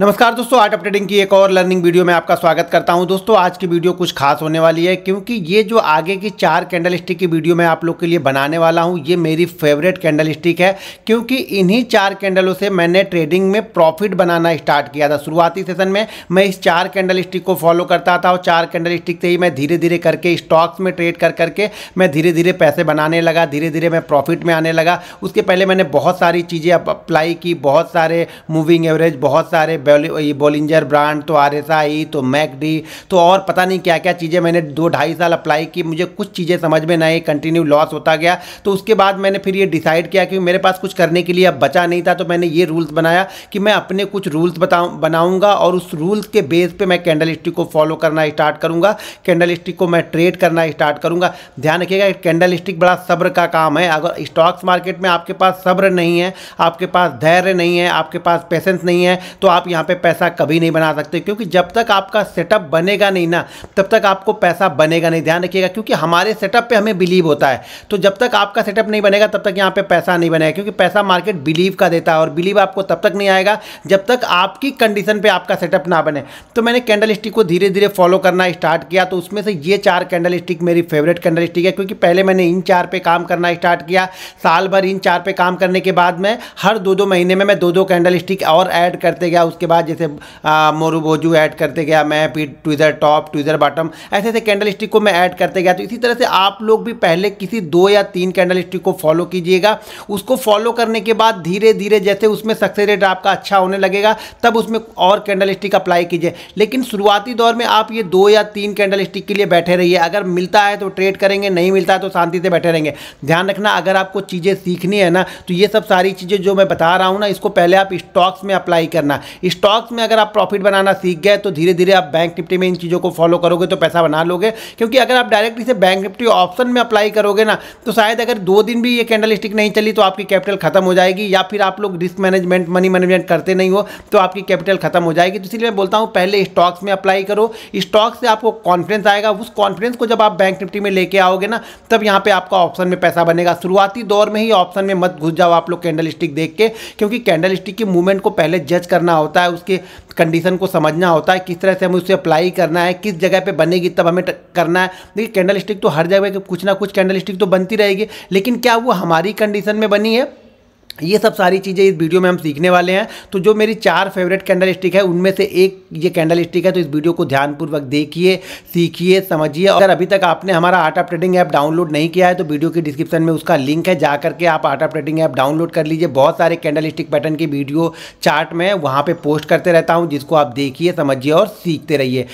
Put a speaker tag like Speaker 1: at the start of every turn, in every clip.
Speaker 1: नमस्कार दोस्तों art updating की एक और लर्निंग वीडियो में आपका स्वागत करता हूं दोस्तों आज की वीडियो कुछ खास होने वाली है क्योंकि ये जो आगे की चार कैंडल स्टिक की वीडियो मैं आप लोग के लिए बनाने वाला हूं ये मेरी फेवरेट कैंडल स्टिक है क्योंकि इन्हीं चार कैंडलों से मैंने ट्रेडिंग में प्रॉफिट बनाना स्टार्ट किया था शुरुआती सेशन में मैं इस चार कैंडल स्टिक को फॉलो करता था और चार कैंडल स्टिक से ही मैं धीरे धीरे करके स्टॉक्स में ट्रेड कर करके मैं धीरे धीरे पैसे बनाने लगा धीरे धीरे मैं प्रॉफिट में आने लगा उसके पहले मैंने बहुत सारी चीज़ें अप्लाई की बहुत सारे मूविंग एवरेज बहुत सारे ये बोलिंजर ब्रांड तो आर आई तो मैकडी तो और पता नहीं क्या क्या चीज़ें मैंने दो ढाई साल अप्लाई की मुझे कुछ चीज़ें समझ में ना आई कंटिन्यू लॉस होता गया तो उसके बाद मैंने फिर ये डिसाइड किया कि मेरे पास कुछ करने के लिए अब बचा नहीं था तो मैंने ये रूल्स बनाया कि मैं अपने कुछ रूल्स बताऊँ बनाऊँगा और उस रूल्स के बेस पर मैं कैंडल स्टिक को फॉलो करना स्टार्ट करूँगा कैंडल स्टिक को मैं ट्रेड करना स्टार्ट करूँगा ध्यान रखिएगा कैंडल स्टिक बड़ा सब्र का काम है अगर स्टॉक्स मार्केट में आपके पास सब्र नहीं है आपके पास धैर्य नहीं है आपके पास पेशेंस नहीं है तो आप यहाँ पे पैसा कभी नहीं बना सकते क्योंकि जब तक आपका सेटअप बनेगा नहीं ना तब तक आपको पैसा बनेगा नहीं ध्यान रखिएगा क्योंकि हमारे सेटअप पे हमें बिलीव होता है तो जब तक आपका सेटअप नहीं बनेगा तब तक यहाँ पे पैसा नहीं बनेगा क्योंकि पैसा मार्केट बिलीव का देता है और बिलीव आपको तब तक नहीं आएगा जब तक आपकी कंडीशन पर आपका सेटअप ना बने तो मैंने कैंडल स्टिक को धीरे धीरे फॉलो करना स्टार्ट किया तो उसमें से ये चार कैंडल स्टिक मेरी फेवरेट कैंडल स्टिक है क्योंकि पहले मैंने इन चार पर काम करना स्टार्ट किया साल भर इन चार पर काम करने के बाद में हर दो दो महीने में मैं दो दो कैंडल स्टिक और ऐड करते गया उस उसके बाद जैसे मोरू बोजू ऐड करते गया मैं फिर ट्विज़र टॉप ट्विज़र बॉटम ऐसे ऐसे कैंडल को मैं ऐड करते गया तो इसी तरह से आप लोग भी पहले किसी दो या तीन कैंडल को फॉलो कीजिएगा उसको फॉलो करने के बाद धीरे धीरे जैसे उसमें सक्सेस रेट आपका अच्छा होने लगेगा तब उसमें और कैंडल स्टिक अप्लाई कीजिए लेकिन शुरुआती दौर में आप ये दो या तीन कैंडल स्टिक के लिए बैठे रहिए अगर मिलता है तो ट्रेड करेंगे नहीं मिलता है तो शांति से बैठे रहेंगे ध्यान रखना अगर आपको चीज़ें सीखनी है ना तो ये सब सारी चीज़ें जो मैं बता रहा हूँ ना इसको पहले आप स्टॉक्स में अप्लाई करना स्टॉक्स में अगर आप प्रॉफिट बनाना सीख गए तो धीरे धीरे आप बैंक निफ्टी में इन चीज़ों को फॉलो करोगे तो पैसा बना लोगे क्योंकि अगर आप डायरेक्ट इसे बैंक निफ्टी ऑप्शन में अप्लाई करोगे ना तो शायद अगर दो दिन भी ये कैंडल स्टिक नहीं चली तो आपकी कैपिटल खत्म हो जाएगी या फिर आप लोग रिस्क मैनेजमेंट मनी मैनेजमेंट करते नहीं हो तो आपकी कैपिटल खत्म हो जाएगी तो इसलिए मैं बोलता हूँ पहले स्टॉक्स में अप्लाई करो स्टॉक्स से आपको कॉन्फिडेंस आएगा उस कॉन्फिडेंस को जब आप बैंक निफ्टी में लेके आओगे ना तब यहाँ पर आपका ऑप्शन में पैसा बनेगा शुरुआती दौर में ही ऑप्शन में मत घुस जाओ आप लोग कैंडल स्टिक देख के क्योंकि कैंडल स्टिक की मूवमेंट को पहले जज करना होता है होता है उसके कंडीशन को समझना होता है किस तरह से हमें उसे अप्लाई करना है किस जगह पे बनेगी तब हमें करना है देखिए कैंडल स्टिक तो हर जगह कुछ ना कुछ कैंडल स्टिक तो बनती रहेगी लेकिन क्या वो हमारी कंडीशन में बनी है ये सब सारी चीज़ें इस वीडियो में हम सीखने वाले हैं तो जो मेरी चार फेवरेट कैंडल स्टिक है उनमें से एक ये कैंडल स्टिक है तो इस वीडियो को ध्यानपूर्वक देखिए सीखिए समझिए और अगर अभी तक आपने हमारा Art of Trading app download नहीं किया है तो वीडियो की डिस्क्रिप्शन में उसका लिंक है जा करके आप Art of Trading app download कर लीजिए बहुत सारे कैंडल स्टिक पैटर्न की वीडियो चार्ट में वहाँ पर पोस्ट करते रहता हूँ जिसको आप देखिए समझिए और सीखते रहिए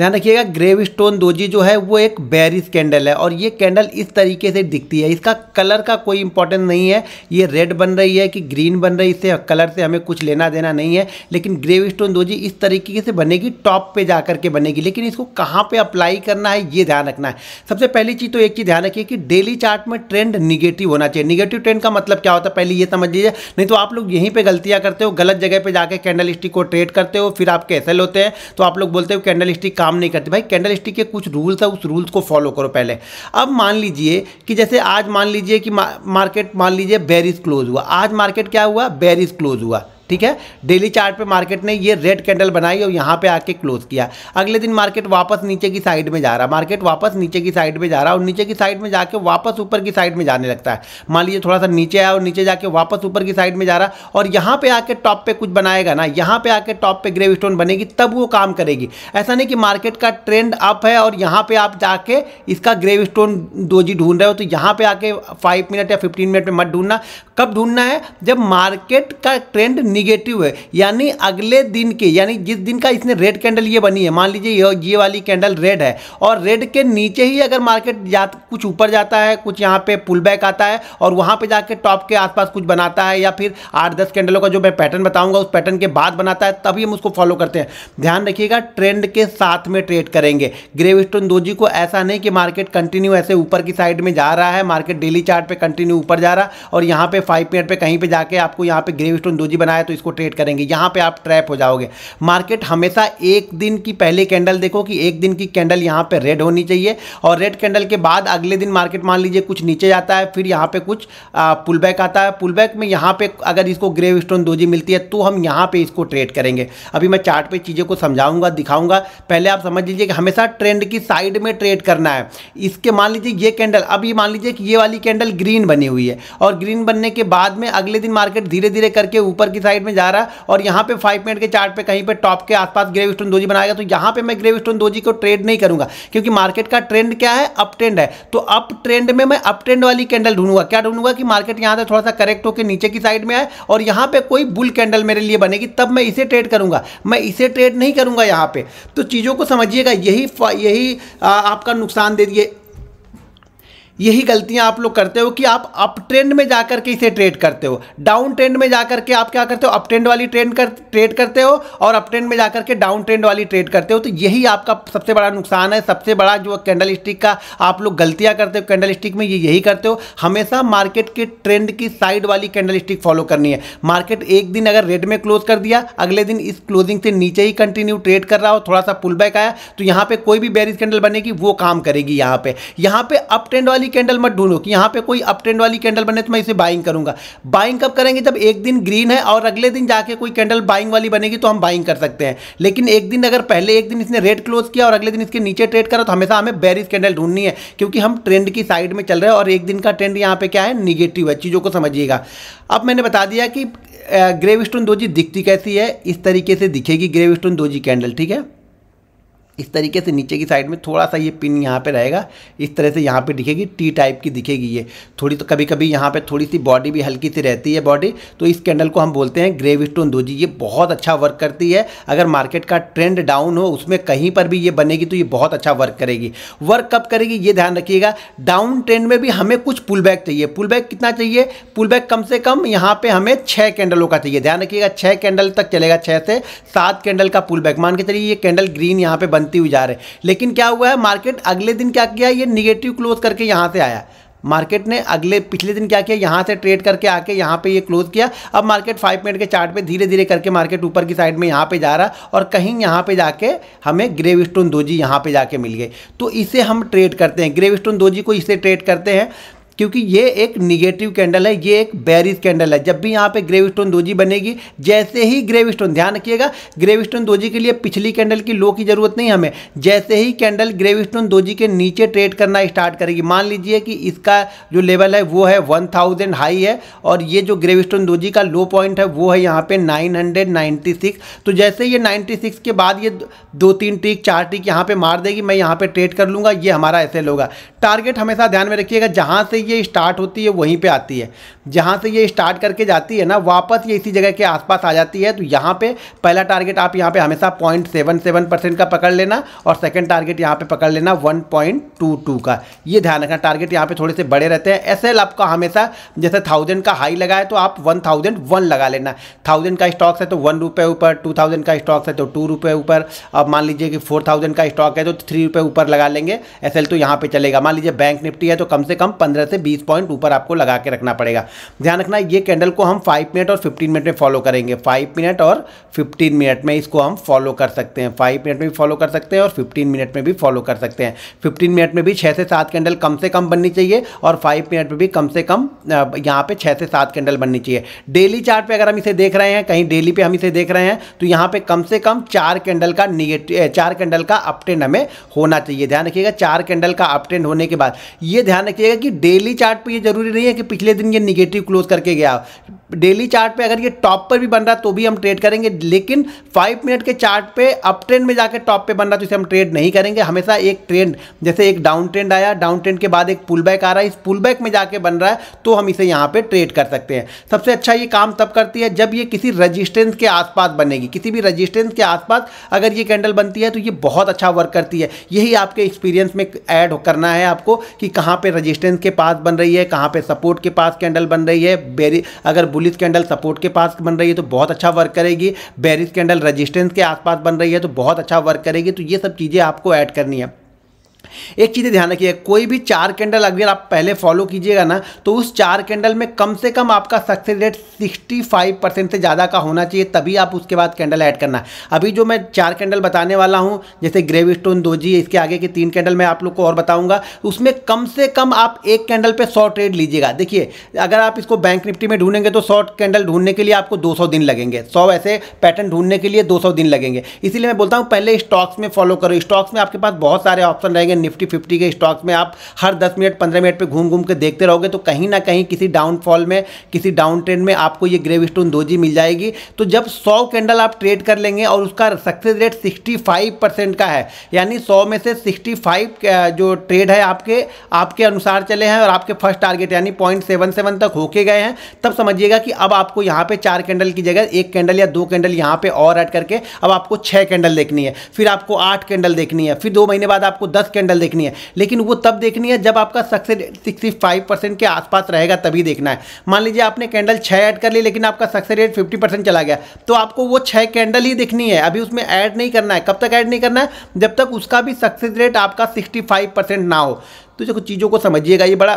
Speaker 1: ध्यान रखिएगा ग्रेव स्टोन दोजी जो है वो एक बेरिस कैंडल है और ये कैंडल इस तरीके से दिखती है इसका कलर का कोई इंपॉर्टेंस नहीं है ये रेड बन रही है कि ग्रीन बन रही है इससे कलर से हमें कुछ लेना देना नहीं है लेकिन ग्रेव स्टोन दोजी इस तरीके से बनेगी टॉप पे जा करके बनेगी लेकिन इसको कहाँ पर अप्लाई करना है ये ध्यान रखना है सबसे पहली चीज़ तो एक चीज़ ध्यान रखिए कि डेली चार्ट में ट्रेंड निगेटिव होना चाहिए निगेटिव ट्रेंड का मतलब क्या होता है पहले ये समझ लीजिए नहीं तो आप लोग यहीं पर गलतियाँ करते हो गलत जगह पर जाकर कैंडल स्टिक को ट्रेड करते हो फिर आप कैसे होते हैं तो आप लोग बोलते हो कैंडल स्टिक काम नहीं करती भाई कैंडल स्टिक के कुछ रूल्स है उस रूल्स को फॉलो करो पहले अब मान लीजिए कि जैसे आज मान लीजिए कि मार्केट मान लीजिए बेरिस क्लोज हुआ आज मार्केट क्या हुआ बेरिस क्लोज हुआ ठीक है डेली चार्ट पे मार्केट ने ये रेड कैंडल बनाई और यहाँ पे आके क्लोज किया अगले दिन मार्केट वापस नीचे की साइड में जा रहा मार्केट वापस नीचे की साइड में जा रहा और नीचे की साइड में जाके वापस ऊपर की साइड में जाने लगता है मान लीजिए थोड़ा सा नीचे आया और नीचे जाके वापस ऊपर की साइड में जा रहा और यहाँ पर आके टॉप पे कुछ बनाएगा ना यहाँ पर आके टॉप पे ग्रेव बनेगी तब वो काम करेगी ऐसा नहीं कि मार्केट का ट्रेंड अप है और यहाँ पर आप जाके इसका ग्रेव स्टोन ढूंढ रहे हो तो यहाँ पर आके फाइव मिनट या फिफ्टीन मिनट में मत ढूंढना कब ढूंढना है जब मार्केट का ट्रेंड निगेटिव है यानी अगले दिन के यानी जिस दिन का इसने रेड कैंडल ये बनी है मान लीजिए ये वाली कैंडल रेड है और रेड के नीचे ही अगर मार्केट जा कुछ ऊपर जाता है कुछ यहाँ पे पुल बैक आता है और वहाँ पे जाके टॉप के आसपास कुछ बनाता है या फिर आठ दस कैंडलों का जो मैं पैटर्न बताऊँगा उस पैटर्न के बाद बनाता है तभी हम उसको फॉलो करते हैं ध्यान रखिएगा ट्रेंड के साथ में ट्रेड करेंगे ग्रेव स्टोन दोजी को ऐसा नहीं कि मार्केट कंटिन्यू ऐसे ऊपर की साइड में जा रहा है मार्केट डेली चार्ट पर कंटिन्यू ऊपर जा रहा और यहाँ पे फाइव मिनट पर कहीं पर जाके आपको यहाँ पे ग्रेव स्टोन दोजी बनाया तो इसको ट्रेड करेंगे यहाँ पे आप ट्रैप हो जाओगे मार्केट हमेशा एक दिन की पहले कैंडल देखो कि एक दिन की कैंडल यहाँ पे रेड होनी चाहिए और रेड कैंडल के बाद अगले दिन मार्केट मान लीजिए कुछ नीचे जाता है फिर यहाँ पर कुछ पुल आता है पुल में यहाँ पर अगर इसको ग्रेव स्टोन मिलती है तो हम यहाँ पर इसको ट्रेड करेंगे अभी मैं चार्ट चीज़ों को समझाऊंगा दिखाऊंगा पहले आप समझ लीजिए कि हमेशा ट्रेंड की साइड में ट्रेड करना है इसके मान लीजिए ये कैंडल अब ये मान लीजिए कि ये वाली कैंडल ग्रीन बनी हुई है और ग्रीन बनने के बाद में अगले दिन मार्केट धीरे धीरे करके ऊपर की साइड में जा रहा है और यहाँ पे फाइव मिनट के चार्ट पे कहीं पे टॉप के आसपास ग्रेव स्टोन दोजी बनाएगा तो यहाँ पे मैं ग्रेव स्टोन दोजी को ट्रेड नहीं करूँगा क्योंकि मार्केट का ट्रेंड क्या है अप ट्रेंड है तो अप ट्रेंड में मैं अप ट्रेंड वाली कैंडल ढूंढूंगा क्या ढूंढूंगा कि मार्केट यहाँ से थोड़ा सा करेक्ट होकर नीचे की साइड में आए और यहाँ पर कोई बुल कैंडल मेरे लिए बनेगी तब मैं इसे ट्रेड करूँगा मैं इसे ट्रेड नहीं करूँगा यहाँ पर तो चीज़ों को समझिएगा यही यही आपका नुकसान दे दिए यही गलतियां आप लोग करते हो कि आप अप ट्रेंड में जा करके इसे ट्रेड करते हो डाउन ट्रेंड में जा करके आप क्या करते हो अप ट्रेंड वाली ट्रेंड कर ट्रेड करते हो और अप ट्रेंड में जा करके डाउन ट्रेंड वाली ट्रेड करते हो तो यही आपका सबसे बड़ा नुकसान है सबसे बड़ा जो कैंडल स्टिक का आप लोग गलतियाँ करते हो कैंडल स्टिक में ये यही करते हो हमेशा मार्केट के ट्रेंड की साइड वाली कैंडल स्टिक फॉलो करनी है मार्केट एक दिन अगर रेड में क्लोज कर दिया अगले दिन इस क्लोजिंग से नीचे ही कंटिन्यू ट्रेड कर रहा हो थोड़ा सा पुल आया तो यहाँ पर कोई भी बेरिज कैंडल बनेगी वो काम करेगी यहाँ पर यहाँ पर अप ट्रेंड वाली वाली कैंडल मत ढूंढो कि यहाँ पे कोई अप ट्रेंड वाली कैंडल बने तो मैं इसे बाइंग करूंगा बाइंग कब करेंगे जब एक दिन ग्रीन है और अगले दिन जाके कोई कैंडल बाइंग वाली बनेगी तो हम बाइंग कर सकते हैं लेकिन एक दिन अगर पहले एक दिन इसने रेड क्लोज किया और अगले दिन इसके नीचे ट्रेड करो तो हमेशा हमें बैरिस कैंडल ढूंढनी है क्योंकि हम ट्रेंड की साइड में चल रहे हैं और एक दिन का ट्रेंड यहाँ पे क्या है निगेटिव है चीज़ों को समझिएगा अब मैंने बता दिया कि ग्रेव स्टोन जी दिखती कैसी है इस तरीके से दिखेगी ग्रेव स्टोन जी कैंडल ठीक है इस तरीके से नीचे की साइड में थोड़ा सा ये पिन यहाँ पे रहेगा इस तरह से यहाँ पे दिखेगी टी टाइप की दिखेगी ये थोड़ी तो कभी कभी यहाँ पे थोड़ी सी बॉडी भी हल्की सी रहती है बॉडी तो इस कैंडल को हम बोलते हैं ग्रेव स्टोन दोजी ये बहुत अच्छा वर्क करती है अगर मार्केट का ट्रेंड डाउन हो उसमें कहीं पर भी ये बनेगी तो ये बहुत अच्छा वर्क करेगी वर्क कब करेगी ये ध्यान रखिएगा डाउन ट्रेंड में भी हमें कुछ पुल बैक चाहिए पुल बैक कितना चाहिए पुल बैक कम से कम यहाँ पे हमें छः कैंडलों का चाहिए ध्यान रखिएगा छः कैंडल तक चलेगा छः से सात कैंडल का पुल बैक मान के चलिए ये कैंडल ग्रीन यहाँ पर बनती बनती हुई जा रही है लेकिन क्या हुआ है मार्केट अगले दिन क्या किया ये निगेटिव क्लोज करके यहाँ से आया मार्केट ने अगले पिछले दिन क्या किया यहाँ से ट्रेड करके आके यहाँ पे ये क्लोज किया अब मार्केट फाइव मिनट के चार्ट पे धीरे धीरे करके मार्केट ऊपर की साइड में यहाँ पे जा रहा और कहीं यहाँ पे जाके हमें ग्रेव स्टोन दो जी यहाँ पर जाके मिल गए तो इसे हम ट्रेड करते हैं ग्रेव स्टोन दो जी को इसे ट्रेड करते हैं क्योंकि ये एक निगेटिव कैंडल है ये एक बैरिज कैंडल है जब भी यहाँ पे ग्रेव स्टोन दोजी बनेगी जैसे ही ग्रेव स्टोन ध्यान रखिएगा ग्रेव स्टोन दोजी के लिए पिछली कैंडल की लो की जरूरत नहीं हमें जैसे ही कैंडल ग्रेव स्टोन दोजी के नीचे ट्रेड करना स्टार्ट करेगी मान लीजिए कि इसका जो लेवल है वो है वन थाउजेंड हाई है और ये जो ग्रेव स्टोन दोजी का लो पॉइंट है वो है यहाँ पे नाइन हंड्रेड नाइन्टी सिक्स तो जैसे ये नाइन्टी सिक्स के बाद ये दो तीन टीक चार टीक यहाँ पे मार देगी मैं यहाँ पे ट्रेड कर लूँगा ये हमारा ऐसे लोग टारगेट हमेशा ध्यान में रखिएगा जहाँ से ये स्टार्ट होती है वहीं पे आती है जहाँ से ये स्टार्ट करके जाती है ना वापस ये इसी जगह के आसपास आ जाती है तो यहाँ पे पहला टारगेट आप यहाँ पे हमेशा पॉइंट सेवन सेवन परसेंट का पकड़ लेना और सेकंड टारगेट यहाँ पे पकड़ लेना वन पॉइंट टू टू का ये ध्यान रखना टारगेट यहाँ पे थोड़े से बड़े रहते हैं एस आपका हमेशा जैसे थाउजेंड का हाई तो लगा है तो आप वन थाउजेंड वन लगा लेना थाउजेंड का स्टॉक्स है तो वन रुपये ऊपर टू थाउजेंड का स्टॉक्स है तो टू रुपये ऊपर अब मान लीजिए कि फोर थाउजेंड का स्टॉक है तो थ्री रुपये ऊपर लगा लेंगे एस तो यहाँ पर चलेगा मान लीजिए बैंक निफ्टी है तो कम से कम पंद्रह से बीस पॉइंट ऊपर आपको लगा के रखना पड़ेगा ध्यान रखना ये कैंडल को हम फाइव मिनट और फिफ्टीन मिनट में फॉलो करेंगे फाइव मिनट और फिफ्टीन मिनट में इसको हम फॉलो कर सकते हैं फाइव मिनट में भी फॉलो कर सकते हैं और फिफ्टीन मिनट में भी फॉलो कर सकते हैं फिफ्टीन मिनट में भी छः से सात कैंडल कम से कम बननी चाहिए और फाइव मिनट में भी कम से कम यहाँ पे छः से सात कैंडल बननी चाहिए डेली चार्ट पे अगर हम इसे देख रहे हैं कहीं डेली पे हम इसे देख रहे हैं तो यहाँ पर कम से कम चार कैंडल का निगेटिव चार कैंडल का अपटेंड हमें होना चाहिए ध्यान रखिएगा चार कैंडल का अपटेंड होने के बाद ये ध्यान रखिएगा कि डेली डेली चार्ट पे ये जरूरी नहीं है कि पिछले दिन ये निगेटिव क्लोज करके गया डेली चार्ट पे अगर ये टॉप पर भी बन रहा तो भी हम ट्रेड करेंगे लेकिन फाइव मिनट के चार्ट पे अप ट्रेंड में जाकर टॉप पे बन रहा तो इसे हम ट्रेड नहीं करेंगे हमेशा एक ट्रेंड जैसे एक डाउन ट्रेंड आया डाउन ट्रेंड के बाद एक पुल बैक आ रहा है इस पुल बैक में जाके बन रहा है तो हम इसे यहाँ पर ट्रेड कर सकते हैं सबसे अच्छा ये काम तब करती है जब ये किसी रजिस्टेंस के आसपास बनेगी किसी भी रजिस्टेंस के आसपास अगर ये कैंडल बनती है तो ये बहुत अच्छा वर्क करती है यही आपके एक्सपीरियंस में ऐड करना है आपको कि कहाँ पर रजिस्टेंस के पास बन रही है कहाँ पर सपोर्ट के पास कैंडल बन रही है अगर बुलिस कैंडल सपोर्ट के पास बन रही है तो बहुत अच्छा वर्क करेगी बैरिस कैंडल रजिस्टेंस के आसपास बन रही है तो बहुत अच्छा वर्क करेगी तो ये सब चीज़ें आपको ऐड करनी है एक चीज़ ध्यान रखिए कोई भी चार कैंडल अगर आप पहले फॉलो कीजिएगा ना तो उस चार कैंडल में कम से कम आपका सक्सेस रेट 65 परसेंट से ज़्यादा का होना चाहिए तभी आप उसके बाद कैंडल ऐड करना अभी जो मैं चार कैंडल बताने वाला हूँ जैसे ग्रेवी स्टोन जी इसके आगे के तीन कैंडल मैं आप लोग को और बताऊँगा उसमें कम से कम आप एक कैंडल पर सौ ट्रेड लीजिएगा देखिए अगर आप इसको बैंक निफ्टी में ढूंढेंगे तो सौ कैंडल ढूंढने के लिए आपको दो दिन लगेंगे सौ ऐसे पैटर्न ढूंढने के लिए दो दिन लगेंगे इसीलिए मैं बोलता हूँ पहले स्टॉक्स में फॉलो करो स्टॉक्स में आपके पास बहुत सारे ऑप्शन रहेंगे निफ्टी फिफ्टी के स्टॉक्स में आप हर दस मिनट पंद्रह मिनट पर घूम घूम के देखते रहोगे तो कहीं ना कहीं किसी डाउनफॉल में किसी डाउन ट्रेंड में आपको ये ग्रेव स्टोन दोजी मिल जाएगी तो जब सौ कैंडल आप ट्रेड कर लेंगे और उसका success rate sixty five percent का है यानी सौ में से सिक्सटी फाइव जो ट्रेड है आपके आपके अनुसार चले हैं और आपके फर्स्ट टारगेट यानी पॉइंट सेवन सेवन तक होके गए हैं तब समझिएगा कि अब आपको यहाँ पे चार कैंडल की जगह एक कैंडल या दो कैंडल यहाँ पे और ऐड करके अब आपको छः कैंडल देखनी है फिर आपको आठ कैंडल देखनी है फिर दो महीने बाद आपको दस कैंडल कैंडल देखनी है लेकिन वो तब देखनी है जब आपका सक्सेस सिक्सटी फाइव परसेंट के आसपास रहेगा तभी देखना है मान लीजिए आपने कैंडल छः ऐड कर ली लेकिन आपका सक्सेस रेट फिफ्टी परसेंट चला गया तो आपको वो छः कैंडल ही देखनी है अभी उसमें ऐड नहीं करना है कब तक ऐड नहीं करना है जब तक उसका भी सक्सेस रेट आपका सिक्सटी फाइव परसेंट ना हो तो देखो चीज़ों को समझिएगा ये बड़ा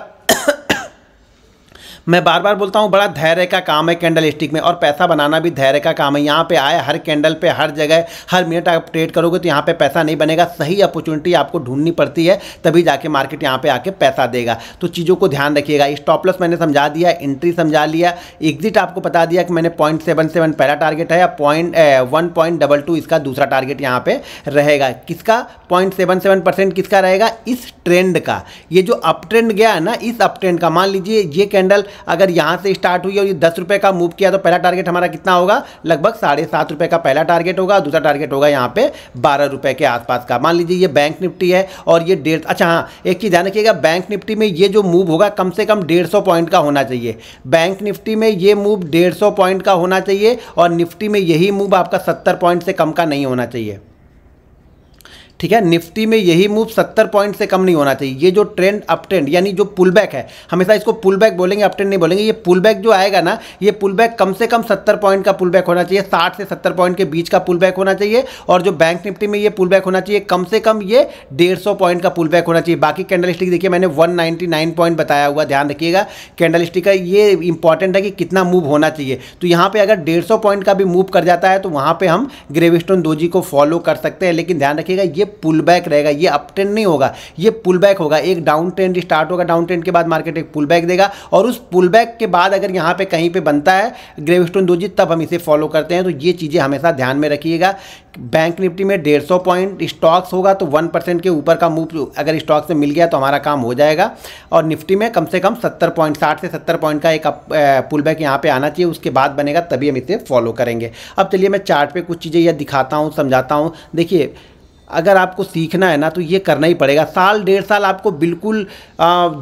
Speaker 1: मैं बार बार बोलता हूँ बड़ा धैर्य का काम है कैंडल स्टिक में और पैसा बनाना भी धैर्य का काम है यहाँ पे आए हर कैंडल पे हर जगह हर मिनट आप ट्रेड करोगे तो यहाँ पे पैसा नहीं बनेगा सही अपॉर्चुनिटी आपको ढूंढनी पड़ती है तभी जाके मार्केट यहाँ पे आके पैसा देगा तो चीज़ों को ध्यान रखिएगा स्टॉपलस मैंने समझा दिया एंट्री समझा लिया एग्जिट आपको बता दिया कि मैंने पॉइंट सेवन सेवन पहला टारगेट है या point one point double two इसका दूसरा टारगेट यहाँ पर रहेगा किसका पॉइंट सेवन सेवन परसेंट किसका रहेगा इस ट्रेंड का ये जो अप ट्रेंड गया है ना इस अप ट्रेंड का मान लीजिए ये कैंडल अगर यहाँ से स्टार्ट हुई और ये दस रुपये का मूव किया तो पहला टारगेट हमारा कितना होगा लगभग साढ़े सात रुपये का पहला टारगेट होगा दूसरा टारगेट होगा यहाँ पे बारह रुपये के आसपास का मान लीजिए ये बैंक निफ्टी है और ये डेढ़ अच्छा हाँ एक चीज़ ध्यान रखिएगा बैंक निफ्टी में ये जो मूव होगा कम से कम डेढ़ पॉइंट का होना चाहिए बैंक निफ्टी में ये मूव डेढ़ पॉइंट का होना चाहिए और निफ्टी में यही मूव आपका सत्तर पॉइंट से कम का नहीं होना चाहिए ठीक है निफ्टी में यही मूव सत्तर पॉइंट से कम नहीं होना चाहिए ये जो ट्रेंड अप ट्रेंड यानी जो पुल बैक है हमेशा इसको पुल बैक बोलेंगे अप ट्रेंड नहीं बोलेंगे ये पुल बैक जो आएगा ना ये पुल बैक कम से कम सत्तर पॉइंट का पुल बैक होना चाहिए साठ से सत्तर पॉइंट के बीच का पुल बैक होना चाहिए और जो बैंक निफ्टी में ये पुल बैक होना चाहिए कम से कम ये डेढ़ सौ पॉइंट का पुल बैक होना चाहिए बाकी कैंडल स्टिक देखिए मैंने वन नाइन पॉइंट बताया हुआ ध्यान रखिएगा कैंडल स्टिक का ये इंपॉर्टेंट है कि कितना मूव होना चाहिए तो यहाँ पर अगर डेढ़ सौ पॉइंट का भी मूव कर जाता है तो वहाँ पर हम ग्रेविस्टोन दो को फॉलो कर सकते हैं लेकिन ध्यान रखिएगा ये पुल बैक रहेगा ये अप ट्रेंड नहीं होगा ये पुल बैक होगा एक डाउन ट्रेंड स्टार्ट होगा डाउन ट्रेंड के बाद मार्केट एक पुल बैक देगा और उस पुल बैक के बाद अगर यहाँ पे कहीं पे बनता है ग्रेव स्टोन दोजी तब हम इसे फॉलो करते हैं तो ये चीज़ें हमेशा ध्यान में रखिएगा बैंक निफ्टी में डेढ़ सौ पॉइंट स्टॉक्स होगा तो वन परसेंट के ऊपर का मूव अगर स्टॉक से मिल गया तो हमारा काम हो जाएगा और निफ्टी में कम से कम सत्तर पॉइंट साठ से सत्तर पॉइंट का एक पुल बैक यहाँ पर आना चाहिए उसके बाद बनेगा तभी हम इसे फॉलो करेंगे अब चलिए मैं चार्ट पे कुछ चीज़ें यह दिखाता हूँ समझाता हूँ देखिए अगर आपको सीखना है ना तो ये करना ही पड़ेगा साल डेढ़ साल आपको बिल्कुल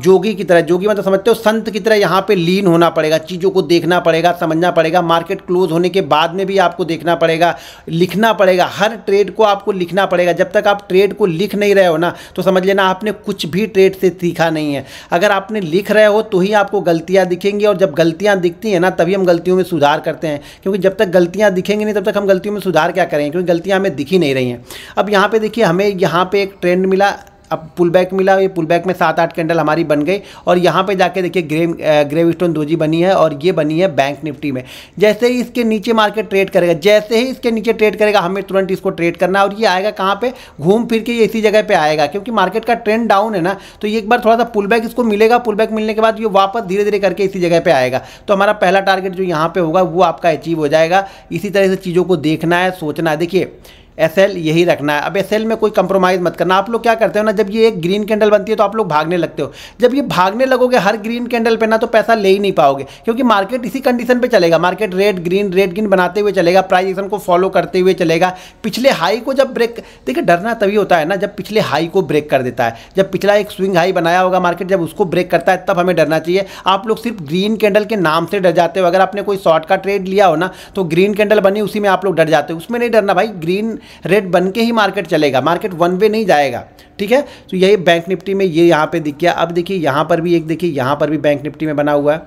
Speaker 1: जोगी की तरह जोगी मतलब समझते हो संत की तरह यहाँ पे लीन होना पड़ेगा चीज़ों को देखना पड़ेगा समझना पड़ेगा मार्केट क्लोज होने के बाद में भी आपको देखना पड़ेगा लिखना पड़ेगा हर ट्रेड को आपको लिखना पड़ेगा जब तक आप ट्रेड को लिख नहीं रहे हो ना तो समझ लेना आपने कुछ भी ट्रेड से सीखा नहीं है अगर आपने लिख रहे हो तो ही आपको गलतियाँ दिखेंगी और जब गलतियाँ दिखती हैं ना तभी हम गलतियों में सुधार करते हैं क्योंकि जब तक गलतियाँ दिखेंगी नहीं तब तक हम गलतियों में सुधार क्या करेंगे क्योंकि गलतियाँ हमें दिखी नहीं रही हैं अब यहाँ पे देखिए हमें यहाँ पे एक ट्रेंड मिला अब पुल बैक मिला ये पुल बैक में सात आठ कैंडल हमारी बन गई और यहाँ पे जाके देखिए ग्रे ग्रेव स्टोन दो बनी है और ये बनी है बैंक निफ्टी में जैसे ही इसके नीचे मार्केट ट्रेड करेगा जैसे ही इसके नीचे ट्रेड करेगा हमें तुरंत इसको ट्रेड करना है और ये आएगा कहाँ पर घूम फिर के ये इसी जगह पर आएगा क्योंकि मार्केट का ट्रेंड डाउन है ना तो एक बार थोड़ा सा पुल बैक इसको मिलेगा पुल बैक मिलने के बाद ये वापस धीरे धीरे करके इसी जगह पर आएगा तो हमारा पहला टारगेट जो यहाँ पर होगा वो आपका अचीव हो जाएगा इसी तरह से चीज़ों को देखना है सोचना है देखिए एस यही रखना है अब एस में कोई कंप्रोमाइज़ मत करना आप लोग क्या करते हो ना जब ये एक ग्रीन कैंडल बनती है तो आप लोग भागने लगते हो जब ये भागने लगोगे हर ग्रीन कैंडल पे ना तो पैसा ले ही नहीं पाओगे क्योंकि मार्केट इसी कंडीशन पे चलेगा market red green red green बनाते हुए चलेगा प्राइज एक्शन को फॉलो करते हुए चलेगा पिछले हाई को जब ब्रेक देखिए डरना तभी होता है ना जब पिछले हाई को ब्रेक कर देता है जब पिछला एक स्विंग हाई बनाया होगा मार्केट जब उसको ब्रेक करता है तब हमें डरना चाहिए आप लोग सिर्फ ग्रीन कैंडल के नाम से डर जाते हो अगर आपने कोई शॉर्ट का ट्रेड लिया हो ना तो ग्रीन कैंडल बनी उसी में आप लोग डर जाते हो उसमें नहीं डरना भाई ग्रीन रेट बन के ही मार्केट चलेगा मार्केट वन वे नहीं जाएगा ठीक है तो यही बैंक निफ्टी में ये यहाँ पे दिख गया अब देखिए यहाँ पर भी एक देखिए यहाँ पर भी बैंक निफ्टी में बना हुआ है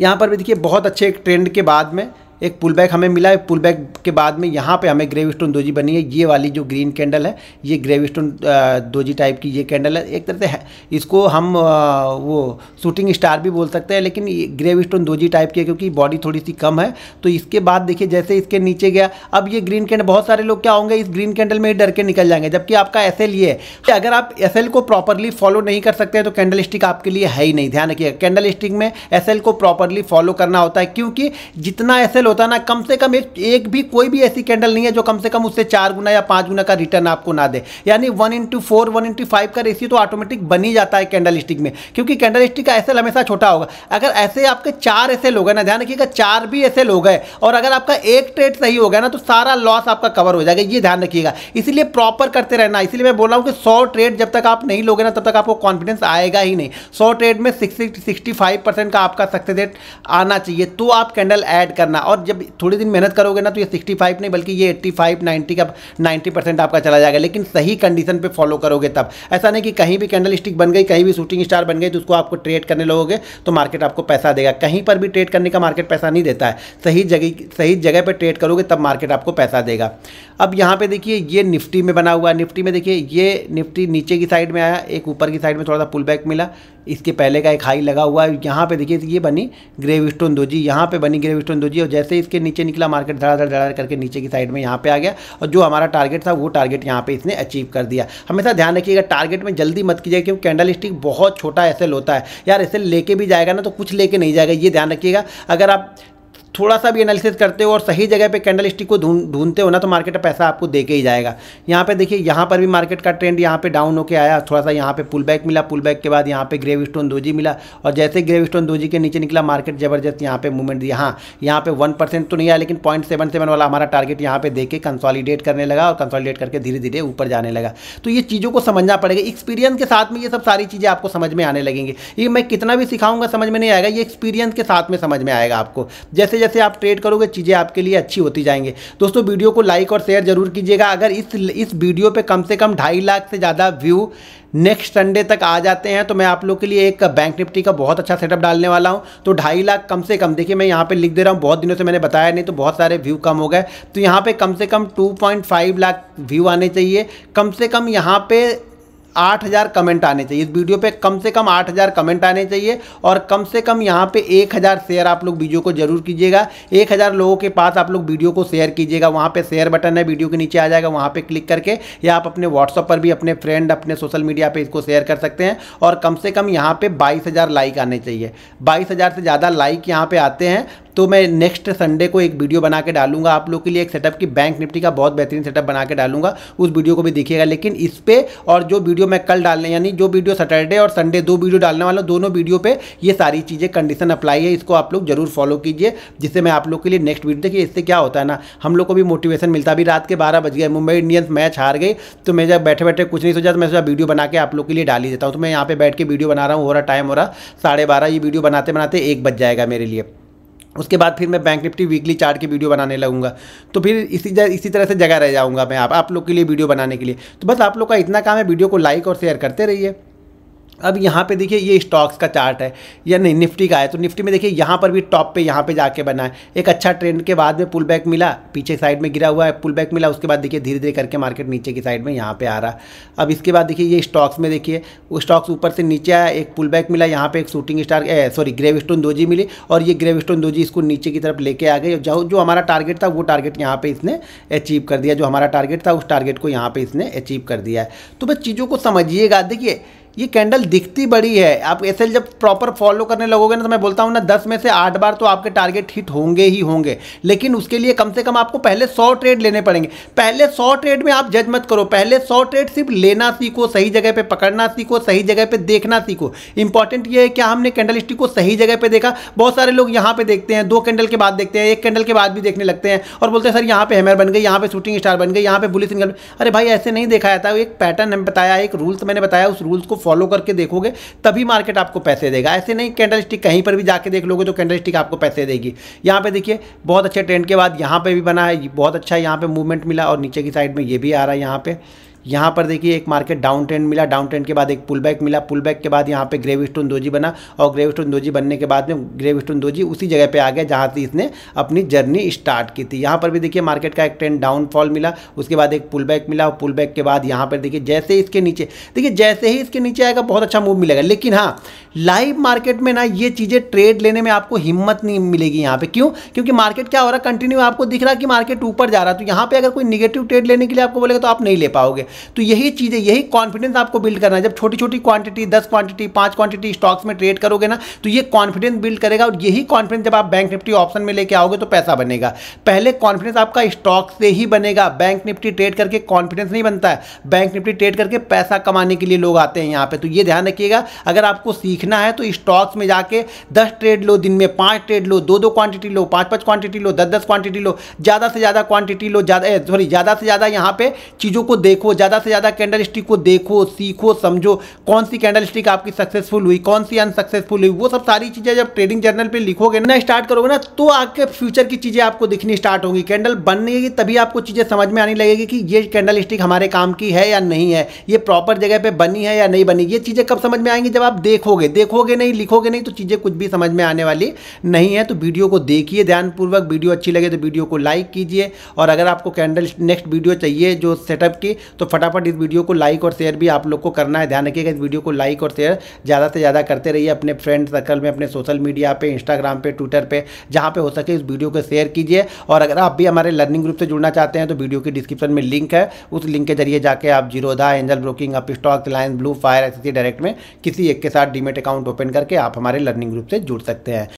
Speaker 1: यहाँ पर भी देखिए बहुत अच्छे एक ट्रेंड के बाद में एक पुल बैक हमें मिला है पुल बैक के बाद में यहाँ पे हमें ग्रेव स्टोन दोजी बनी है ये वाली जो ग्रीन कैंडल है ये ग्रेव स्टोन दोजी टाइप की ये कैंडल है एक तरह से इसको हम वो शूटिंग स्टार भी बोल सकते हैं लेकिन ग्रेव स्टोन दोजी टाइप की है क्योंकि बॉडी थोड़ी सी कम है तो इसके बाद देखिए जैसे इसके नीचे गया अब ये ग्रीन कैंडल बहुत सारे लोग क्या होंगे इस ग्रीन कैंडल में ही डर के निकल जाएंगे जबकि आपका एस ये है अगर आप एस को प्रॉपरली फॉलो नहीं कर सकते तो कैंडल स्टिक आपके लिए है ही नहीं ध्यान रखिएगा कैंडल स्टिक में एस को प्रॉपरली फॉलो करना होता है क्योंकि जितना एस होता है ना कम से कम एक एक भी कोई भी ऐसी कैंडल नहीं है जो कम से कम उससे चार गुना या पांच गुना का रिटर्न आपको ना दे यानी one into four one into five का रेसियो तो ऑटोमेटिक बनी जाता है कैंडल स्टिक में क्योंकि कैंडल स्टिक का एसएल हमेशा छोटा होगा अगर ऐसे आपके चार ऐसे लोग हैं ना ध्यान रखिएगा चार भी ऐसे लोग हैं और अगर आपका एक ट्रेड सही हो गया ना तो सारा लॉस आपका कवर हो जाएगा ये ध्यान रखिएगा इसलिए प्रॉपर करते रहना इसलिए मैं बोल रहा हूँ कि सौ ट्रेड जब तक आप नहीं लोगे ना तब तक आपको कॉन्फिडेंस आएगा ही नहीं सौ ट्रेड में सिक्सटी सिक्सटी फाइव परसेंट का आपका सक्सेस रेट आना चाहिए तो आप कैंडल ऐड करना और जब थोड़ी दिन मेहनत करोगे ना तो ये सिक्सटी फाइव नहीं बल्कि ये एट्टी फाइव नाइन्टी का नाइन्टी परसेंट आपका चला जाएगा लेकिन सही कंडीशन पर फॉलो करोगे तब ऐसा नहीं कि कहीं भी कैंडल स्टिक बन गई कहीं भी शूटिंग स्टार बन गई तो उसको आपको ट्रेड करने लगोगे तो मार्केट आपको पैसा देगा कहीं पर भी ट्रेड करने का मार्केट पैसा नहीं देता है सही जगह सही जगह पर ट्रेड करोगे तब मार्केट आपको पैसा देगा अब यहाँ पर देखिए ये निफ्टी में बना हुआ निफ्टी में देखिए ये निफ्टी नीचे की साइड में आया एक ऊपर की साइड में थोड़ा सा पुल बैक मिला इसके पहले का एक हाई लगा हुआ है यहाँ पे देखिए ये बनी ग्रेव स्टोन दोजी यहाँ पे बनी ग्रेव स्टोन दोजी और जैसे इसके नीचे निकला मार्केट धड़ाधड़ धड़ा करके नीचे की साइड में यहाँ पे आ गया और जो हमारा टारगेट था वो टारगेट यहाँ पे इसने अचीव कर दिया हमेशा ध्यान रखिएगा टारगेट में जल्दी मत कीजिएगा क्योंकि कैंडल स्टिक बहुत छोटा एस होता है यार एसल लेके भी जाएगा ना तो कुछ लेके नहीं जाएगा ये ध्यान रखिएगा अगर आप थोड़ा सा भी एनालिसिस करते हो और सही जगह पे कैंडल स्टिक को ढूंढते धून, हो ना तो मार्केट का पैसा आपको दे के ही जाएगा यहाँ पे देखिए यहाँ पर भी मार्केट का ट्रेंड यहाँ पे डाउन होके आया थोड़ा सा यहाँ पे पुल बैक मिला पुल बैक के बाद यहाँ पे ग्रेव स्टोन दोजी मिला और जैसे ग्रेव स्टोन दोजी के नीचे निकला मार्केट जबरदस्त यहाँ पे मूवमेंट दिया हाँ यहाँ पे वन परसेंट तो नहीं आया लेकिन पॉइंट सेवन सेवन वाला हमारा टारगेट यहाँ पे देखे कंसॉलीडेट करने लगा और कंसॉलीडेट करके धीरे धीरे ऊपर जाने लगा तो ये चीज़ों को समझना पड़ेगा एक्सपीरियंस के साथ में ये सब सारी चीज़ें आपको समझ में आने लगेंगी ये मैं कितना भी सिखाऊंगा समझ में नहीं आएगा ये एक्सपीरियंस के साथ में समझ में आएगा आपको जैसे जैसे आप ट्रेड करोगे चीज़ें आपके लिए अच्छी होती जाएंगे दोस्तों वीडियो को लाइक और शेयर जरूर कीजिएगा अगर इस इस वीडियो पे कम से कम ढाई लाख से ज़्यादा व्यू नेक्स्ट संडे तक आ जाते हैं तो मैं आप लोग के लिए एक बैंक निफ्टी का बहुत अच्छा सेटअप डालने वाला हूं तो ढाई लाख कम से कम देखिए मैं यहां पे लिख दे रहा हूं बहुत दिनों से मैंने बताया नहीं तो बहुत सारे व्यू कम हो गए तो यहां पे कम से कम 2.5 लाख व्यू आने चाहिए कम से कम यहां पे आठ हज़ार कमेंट आने चाहिए इस वीडियो पे कम से कम आठ हज़ार कमेंट आने चाहिए और कम से कम यहाँ पे एक हज़ार शेयर आप लोग वीडियो को जरूर कीजिएगा एक हज़ार लोगों के पास आप लोग वीडियो को शेयर कीजिएगा वहाँ पे शेयर बटन है वीडियो के नीचे आ जाएगा वहाँ पर क्लिक करके या आप अपने व्हाट्सअप पर भी अपने फ्रेंड अपने सोशल मीडिया पर इसको शेयर कर सकते हैं और कम से कम यहाँ पर बाईस लाइक आने चाहिए बाईस से ज़्यादा लाइक यहाँ पर आते हैं तो मैं नेक्स्ट संडे को एक वीडियो बना के डालूंगा आप लोग के लिए एक सेटअप की बैंक निफ्टी का बहुत बेहतरीन सेटअप बना के डालूंगा उस वीडियो को भी देखिएगा लेकिन इस पर और जो वीडियो मैं कल डालने यानी जो वीडियो सैटरडे और संडे दो वीडियो डालने वाला दोनों वीडियो पर ये सारी चीज़ें कंडीशन अप्लाई है इसको आप लोग जरूर फॉलो कीजिए जिससे मैं आप लोग के लिए नेक्स्ट वीडियो देखिए इससे क्या होता है ना हम लोग को भी मोटिवेशन मिलता भी रात के बारह बज गए मुंबई इंडियंस मैच हार गई तो मैं जब बैठे बैठे कुछ नहीं सोचा तो मैं सोचा वीडियो बना के आप लोग के लिए डाल ही देता हूँ तो मैं यहाँ पे बैठ के वीडियो बना रहा हूँ हो रहा टाइम हो रहा साढ़े बारह ये वीडियो बनाते बनाते एक बज जाएगा मेरे लिए उसके बाद फिर मैं बैंक निफ्टी वीकली चार्ट की वीडियो बनाने लगूंगा तो फिर इसी इसी तरह से जगह रह जाऊंगा मैं आप आप लोग के लिए वीडियो बनाने के लिए तो बस आप लोग का इतना काम है वीडियो को लाइक और शेयर करते रहिए अब यहाँ पे देखिए ये स्टॉक्स का चार्ट है या नहीं निफ्टी का है तो निफ्टी में देखिए यहाँ पर भी टॉप पे यहाँ पे जाके बना है एक अच्छा ट्रेंड के बाद में पुल बैक मिला पीछे साइड में गिरा हुआ है पुल बैक मिला उसके बाद देखिए धीरे धीरे करके मार्केट नीचे की साइड में यहाँ पे आ रहा अब इसके बाद देखिए ये स्टॉक्स में देखिए वो स्टॉक्स ऊपर से नीचे आया एक पुल बैक मिला यहाँ पर एक shooting star sorry gravestone doji मिली और ये ग्रेव स्टोन दोजी इसको नीचे की तरफ लेके आ गई जो जो हमारा टारगेट था वो टारगेट यहाँ पर इसने अचीव कर दिया जो हमारा टारगेट था उस टारगेट को यहाँ पर इसने अचीव कर दिया है तो बस चीज़ों को समझिएगा देखिए ये कैंडल दिखती बड़ी है आप ऐसे जब प्रॉपर फॉलो करने लगोगे ना तो मैं बोलता हूँ ना दस में से आठ बार तो आपके टारगेट हिट होंगे ही होंगे लेकिन उसके लिए कम से कम आपको पहले सौ ट्रेड लेने पड़ेंगे पहले सौ ट्रेड में आप जज मत करो पहले सौ ट्रेड सिर्फ लेना सीखो सही जगह पर पकड़ना सीखो सही जगह पर देखना सीखो इंपॉर्टेंट ये है क्या हमने कैंडल स्टिक को सही जगह पर देखा बहुत सारे लोग यहाँ पर देखते हैं दो कैंडल के बाद देखते हैं एक कैंडल के बाद भी देखने लगते हैं और बोलते हैं सर यहाँ पर हेमर बन गई यहाँ पर शूटिंग स्टार बन गई यहाँ पर बुलिस अरे भाई ऐसे नहीं देखा जाता एक पैटर्न बताया एक रूल्स तो मैंने बताया उस रूल्स को फॉलो करके देखोगे तभी मार्केट आपको पैसे देगा ऐसे नहीं कैंडल स्टिक कहीं पर भी जाके देख लोगे तो कैंडल स्टिक आपको पैसे देगी यहाँ पर देखिए बहुत अच्छे ट्रेंड के बाद यहाँ पर भी बना है बहुत अच्छा यहाँ पर मूवमेंट मिला और नीचे की साइड में ये भी आ रहा है यहाँ पर यहाँ पर देखिए एक मार्केट डाउन ट्रेंड मिला डाउन ट्रेंड के बाद एक पुल बैक मिला पुल बैक के बाद यहाँ पे ग्रेवी स्टोन दोजी बना और ग्रेवी स्टोन दोजी बनने के बाद में ग्रेवी स्टोन दोजी उसी जगह पे आ गया जहाँ से इसने अपनी जर्नी स्टार्ट की थी यहाँ पर भी देखिए मार्केट का एक ट्रेंड डाउनफॉल मिला उसके बाद एक पुल बैक मिला और पुल बैक के बाद यहाँ पर देखिए जैसे इसके नीचे देखिए जैसे ही इसके नीचे आएगा बहुत अच्छा मूव मिलेगा लेकिन हाँ लाइव मार्केट में ना ये चीज़ें ट्रेड लेने में आपको हिम्मत नहीं मिलेगी यहाँ पर क्यों क्योंकि मार्केट क्या हो रहा है कंटिन्यू आपको दिख रहा कि मार्केट ऊपर जा रहा है तो यहाँ पर अगर कोई निगेटिव ट्रेड लेने के लिए आपको बोलेगा तो आप नहीं ले पाओगे तो यही चीज़ें यही कॉन्फिडेंस आपको बिल्ड करना है जब छोटी छोटी क्वांटिटी दस क्वांटिटी पाँच क्वांटिटी स्टॉक्स में ट्रेड करोगे ना तो ये कॉन्फिडेंस बिल्ड करेगा और यही कॉन्फिडेंस जब आप बैंक निफ्टी ऑप्शन में लेके आओगे तो पैसा बनेगा पहले कॉन्फिडेंस आपका स्टॉक से ही बनेगा बैंक निफ्टी ट्रेड करके कॉन्फिडेंस नहीं बनता है बैंक निफ्टी ट्रेड करके पैसा कमाने के लिए लोग आते हैं यहाँ पर तो ये ध्यान रखिएगा अगर आपको सीखना है तो स्टॉक्स में जाके दस ट्रेड लो दिन में पाँच ट्रेड लो दो दो क्वांटिटी लो पाँच पाँच क्वांटिटी लो दस दस क्वांटिटी लो ज़्यादा से ज़्यादा क्वांटिटी लो ज़्यादा सॉरी ज़्यादा से ज़्यादा यहाँ पर चीज़ों को देखो ज़्यादा से ज़्यादा कैंडल को देखो सीखो समझो कौन सी कैंडल आपकी सक्सेसफुल हुई कौन सी अनसक्सेसफुल हुई वो सब सारी चीज़ें जब ट्रेडिंग जर्नल पर लिखोगे ना स्टार्ट करोगे ना तो आपके फ्यूचर की चीज़ें आपको दिखनी स्टार्ट होंगी कैंडल बनने तभी आपको चीज़ें समझ में आने लगेगी कि ये कैंडल हमारे काम की है या नहीं है ये प्रॉपर जगह पर बनी है या नहीं बनी ये चीज़ें कब समझ में आएंगी जब आप देखोगे देखोगे नहीं लिखोगे नहीं तो चीज़ें कुछ भी समझ में आने वाली नहीं है तो वीडियो को देखिए ध्यानपूर्वक वीडियो अच्छी लगे तो वीडियो को लाइक कीजिए और अगर आपको कैंडल नेक्स्ट वीडियो चाहिए जो सेटअप की तो फटाफट इस वीडियो को लाइक और शेयर भी आप लोग को करना है ध्यान रखिएगा इस वीडियो को लाइक और शेयर ज़्यादा से ज़्यादा करते रहिए अपने फ्रेंड सर्कल में अपने सोशल मीडिया पर इंस्टाग्राम पर ट्विटर पर जहाँ पर हो सके इस वीडियो को शेयर कीजिए और अगर आप भी हमारे लर्निंग ग्रुप से जुड़ना चाहते हैं तो वीडियो की डिस्क्रिप्शन में लिंक है उस लिंक के जरिए जाके आप Zerodha Angel Broking Upstox Reliance ब्लू फायर एस डायरेक्ट में किसी एक के साथ डीमेट अकाउंट ओपन करके आप हमारे लर्निंग ग्रुप से जुड़ सकते हैं